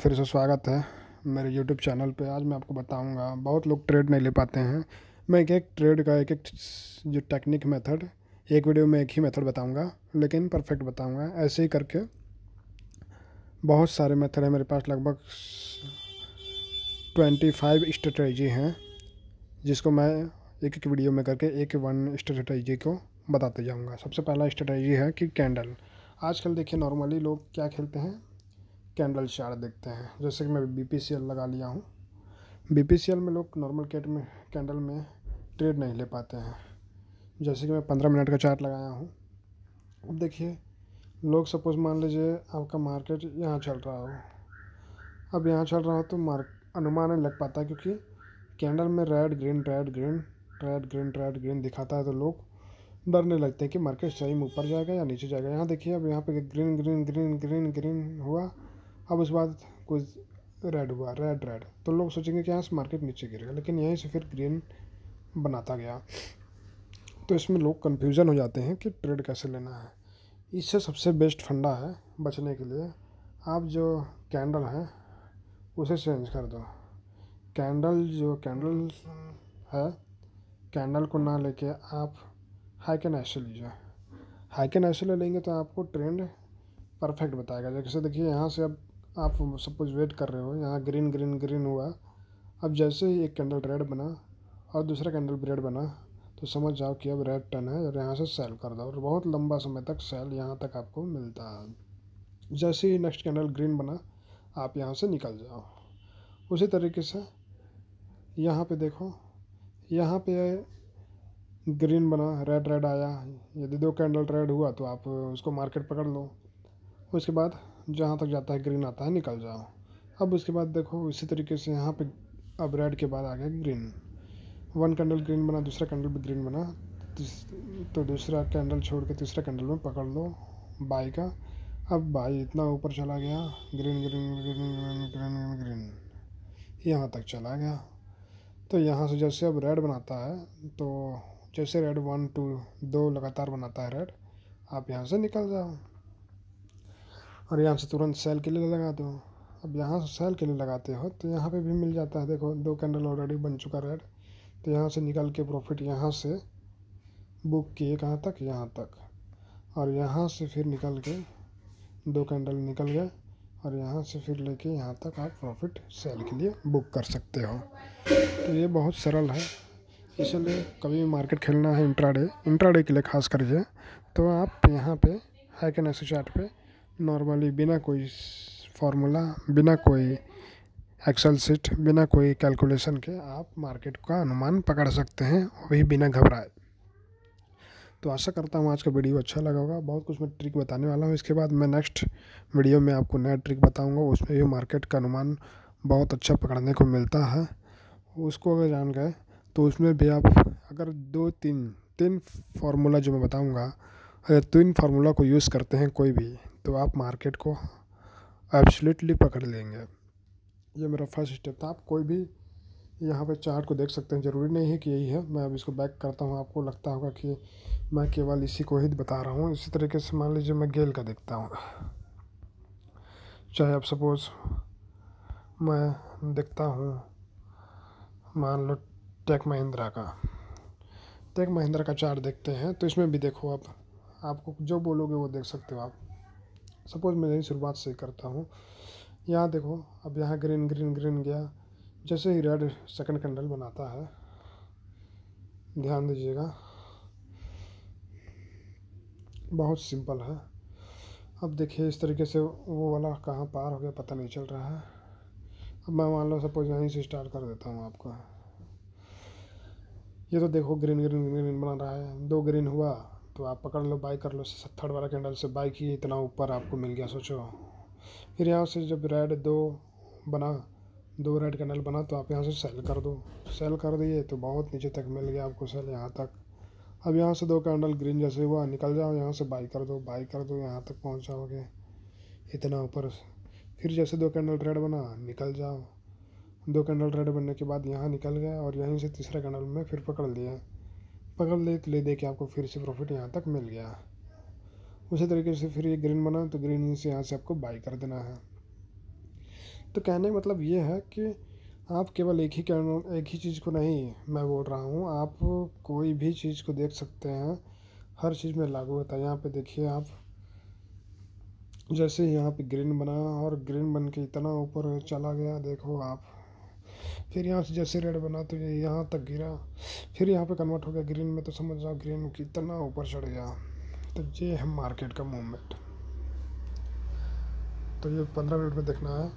फिर से स्वागत है मेरे YouTube चैनल पे आज मैं आपको बताऊंगा बहुत लोग ट्रेड नहीं ले पाते हैं मैं एक एक ट्रेड का एक एक जो टेक्निक मेथड एक वीडियो में एक ही मेथड बताऊंगा लेकिन परफेक्ट बताऊंगा ऐसे ही करके बहुत सारे मेथड हैं मेरे पास लगभग ट्वेंटी फाइव स्ट्रेटेजी हैं जिसको मैं एक एक वीडियो में करके एक वन स्ट्रेटेजी को बताते जाऊँगा सबसे पहला स्ट्रेटेजी है कि कैंडल आजकल देखिए नॉर्मली लोग क्या खेलते हैं कैंडल चार्ट देखते हैं जैसे कि मैं बी पी सी एल लगा लिया हूँ बी पी सी एल में लोग नॉर्मल कैट में कैंडल में ट्रेड नहीं ले पाते हैं जैसे कि मैं पंद्रह मिनट का चार्ट लगाया हूँ अब देखिए लोग सपोज़ मान लीजिए आपका मार्केट यहाँ चल रहा हो अब यहाँ चल रहा हो तो मार्क अनुमान नहीं लग पाता क्योंकि कैंडल में red green red green red green red green दिखाता है तो लोग डरने लगते हैं कि मार्केट सही में ऊपर जाएगा या नीचे जाएगा यहाँ देखिए अब यहाँ पे green green green green green हुआ अब उस बाद कुछ रेड हुआ रेड रेड तो लोग सोचेंगे कि यहाँ से मार्केट नीचे गिरेगा लेकिन यहीं से फिर ग्रीन बनाता गया तो इसमें लोग कन्फ्यूज़न हो जाते हैं कि ट्रेड कैसे लेना है इससे सबसे बेस्ट फंडा है बचने के लिए आप जो कैंडल हैं उसे चेंज कर दो कैंडल जो कैंडल है कैंडल को ना लेके आप हाई के नैशल लीजिए हाई कैन नैशल ले लेंगे तो आपको ट्रेंड परफेक्ट बताएगा जैसे देखिए यहाँ से अब आप सपोज़ वेट कर रहे हो यहाँ ग्रीन ग्रीन ग्रीन हुआ अब जैसे ही एक कैंडल रेड बना और दूसरा कैंडल रेड बना तो समझ जाओ कि अब रेड टर्न है और यहाँ से सेल कर दो और बहुत लंबा समय तक सेल यहाँ तक आपको मिलता है जैसे ही नेक्स्ट कैंडल ग्रीन बना आप यहाँ से निकल जाओ उसी तरीके से यहाँ पे देखो यहाँ पे ग्रीन बना रेड रेड आया यदि दो कैंडल रेड हुआ तो आप उसको मार्केट पकड़ लो उसके बाद जहाँ तक जाता है ग्रीन आता है निकल जाओ अब उसके बाद देखो इसी तरीके से यहाँ पे अब रेड के बाद आ गया ग्रीन वन कैंडल ग्रीन बना दूसरा कैंडल भी ग्रीन बना तो दूसरा कैंडल छोड़ के तीसरा कैंडल में पकड़ लो बाई का अब बाई इतना ऊपर चला गया green green green green green green यहाँ तक चला गया तो यहाँ से जैसे अब रेड बनाता है तो जैसे रेड वन टू दो लगातार बनाता है रेड आप यहाँ से निकल जाओ और यहाँ से तुरंत सेल के लिए लगाते हो अब यहाँ से सेल के लिए लगाते हो तो यहाँ पे भी मिल जाता है देखो दो कैंडल ऑलरेडी बन चुका रेड तो यहाँ से निकल के प्रॉफिट यहाँ से बुक किए कहाँ तक यहाँ तक और यहाँ से फिर निकल के दो कैंडल निकल गए और यहाँ से फिर लेके यहाँ तक आप प्रॉफिट सेल के लिए बुक कर सकते हो तो ये बहुत सरल है इसलिए कभी मार्केट खेलना है इंट्राडे इंट्राडे के लिए खास करके तो आप यहाँ पे हाई कैन एसो चार्ट पे नॉर्मली बिना कोई फार्मूला बिना कोई एक्सेल सीट बिना कोई कैलकुलेशन के आप मार्केट का अनुमान पकड़ सकते हैं वही बिना घबराए तो आशा करता हूँ आज का वीडियो अच्छा लगा होगा बहुत कुछ मैं ट्रिक बताने वाला हूँ इसके बाद मैं नेक्स्ट वीडियो में आपको नया ट्रिक बताऊँगा उसमें भी मार्केट का अनुमान बहुत अच्छा पकड़ने को मिलता है उसको अगर जान गए तो उसमें भी आप अगर दो तीन तीन फार्मूला जो मैं बताऊँगा अगर तीन फार्मूला को यूज़ करते हैं कोई भी तो आप मार्केट को एब्सोल्युटली पकड़ लेंगे ये मेरा फर्स्ट स्टेप था आप कोई भी यहाँ पे चार्ट को देख सकते हैं ज़रूरी नहीं है कि यही है मैं अब इसको बैक करता हूँ आपको लगता होगा कि मैं केवल इसी को ही बता रहा हूँ इसी तरीके से मान लीजिए मैं गेल का देखता हूँ चाहे आप सपोज़ मैं देखता हूँ मान लो टेक महिंद्रा का टेक महिंद्रा का चार्ट देखते हैं तो इसमें भी देखो आप आपको जो बोलोगे वो देख सकते हो आप सपोज़ मैं यही शुरुआत से करता हूँ यहाँ देखो अब यहाँ ग्रीन ग्रीन ग्रीन गया जैसे ही रेड सेकंड कैंडल बनाता है ध्यान दीजिएगा बहुत सिंपल है अब देखिए इस तरीके से वो वाला कहाँ पार हो गया पता नहीं चल रहा है अब मैं मान लो सपोज यहीं से स्टार्ट कर देता हूँ आपको ये तो देखो ग्रीन ग्रीन ग्रीन बना रहा है दो ग्रीन हुआ तो आप पकड़ लो बाई कर लो थर्ड वाला कैंडल से बाई की इतना ऊपर आपको मिल गया सोचो फिर यहाँ से जब रेड दो बना दो रेड कैंडल बना तो आप यहाँ से सेल कर दो सेल कर दिए तो बहुत नीचे तक मिल गया आपको सेल यहाँ तक अब यहाँ से दो कैंडल ग्रीन जैसे हुआ निकल जाओ यहाँ से बाई कर दो बाई कर दो यहाँ तक पहुँच जाओगे इतना ऊपर फिर जैसे दो कैंडल रेड बना निकल जाओ दो कैंडल रेड बनने के बाद यहाँ निकल गया और यहीं से तीसरा कैंडल में फिर पकड़ लिया पकड़ ले तो ले दे के आपको फिर से प्रॉफिट यहाँ तक मिल गया उसी तरीके से फिर ये ग्रीन बना तो ग्रीन से यहाँ से आपको बाई कर देना है तो कहने का मतलब ये है कि आप केवल एक ही कैंड एक ही चीज़ को नहीं मैं बोल रहा हूँ आप कोई भी चीज़ को देख सकते हैं हर चीज़ में लागू होता है यहाँ पे देखिए आप जैसे यहाँ पे ग्रीन बना और ग्रीन बन के इतना ऊपर चला गया देखो आप फिर यहाँ से जैसे रेड बना तो ये यहाँ तक गिरा फिर यहाँ पे कन्वर्ट हो गया ग्रीन में तो समझ जाओ ग्रीन कितना ऊपर चढ़ गया तो ये है मार्केट का मूवमेंट तो ये पंद्रह मिनट में देखना है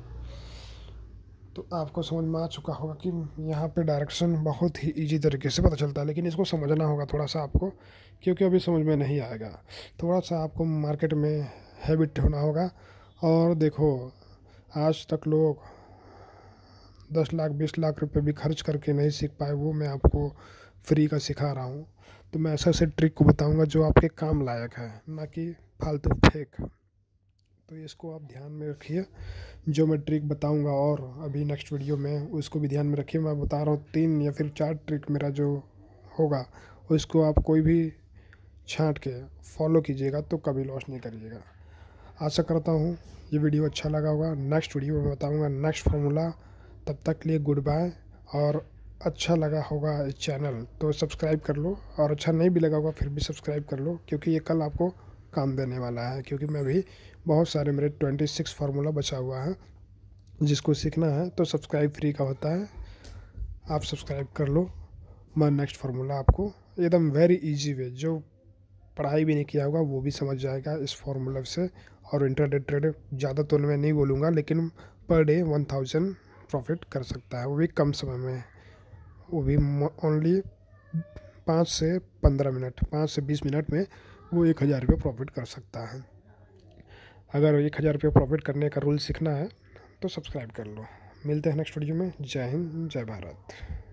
तो आपको समझ में आ चुका होगा कि यहाँ पे डायरेक्शन बहुत ही इजी तरीके से पता चलता है लेकिन इसको समझना होगा थोड़ा सा आपको क्योंकि अभी समझ में नहीं आएगा थोड़ा सा आपको मार्केट में हैबिट होना होगा और देखो आज तक लोग दस लाख बीस लाख रुपए भी खर्च करके नहीं सीख पाए वो मैं आपको फ्री का सिखा रहा हूँ तो मैं ऐसा ऐसे ट्रिक को बताऊँगा जो आपके काम लायक है ना कि फालतू फेक तो इसको आप ध्यान में रखिए जो मैं ट्रिक बताऊँगा और अभी नेक्स्ट वीडियो में उसको भी ध्यान में रखिए मैं बता रहा हूँ तीन या फिर चार ट्रिक मेरा जो होगा उसको आप कोई भी छाँट के फॉलो कीजिएगा तो कभी लॉस नहीं करिएगा आशा करता हूँ ये वीडियो अच्छा लगा होगा नेक्स्ट वीडियो में बताऊँगा नेक्स्ट फार्मूला तब तक के लिए गुड बाय और अच्छा लगा होगा चैनल तो सब्सक्राइब कर लो और अच्छा नहीं भी लगा होगा फिर भी सब्सक्राइब कर लो क्योंकि ये कल आपको काम देने वाला है क्योंकि मैं भी बहुत सारे मेरे ट्वेंटी सिक्स फार्मूला बचा हुआ है जिसको सीखना है तो सब्सक्राइब फ्री का होता है आप सब्सक्राइब कर लो मैं नेक्स्ट फार्मूला आपको एकदम वेरी इजी वे जो पढ़ाई भी नहीं किया होगा वो भी समझ जाएगा इस फार्मूला से और इंटरनेट ट्रेड ज़्यादा तो मैं नहीं बोलूँगा लेकिन per day one thousand profit कर सकता है वो भी कम समय में वो भी ओनली पाँच से पंद्रह मिनट पाँच से बीस मिनट में वो एक हज़ार रुपये प्रॉफिट कर सकता है अगर एक हज़ार रुपये प्रॉफिट करने का रूल सीखना है तो सब्सक्राइब कर लो मिलते हैं नेक्स्ट वीडियो में जय हिंद जय भारत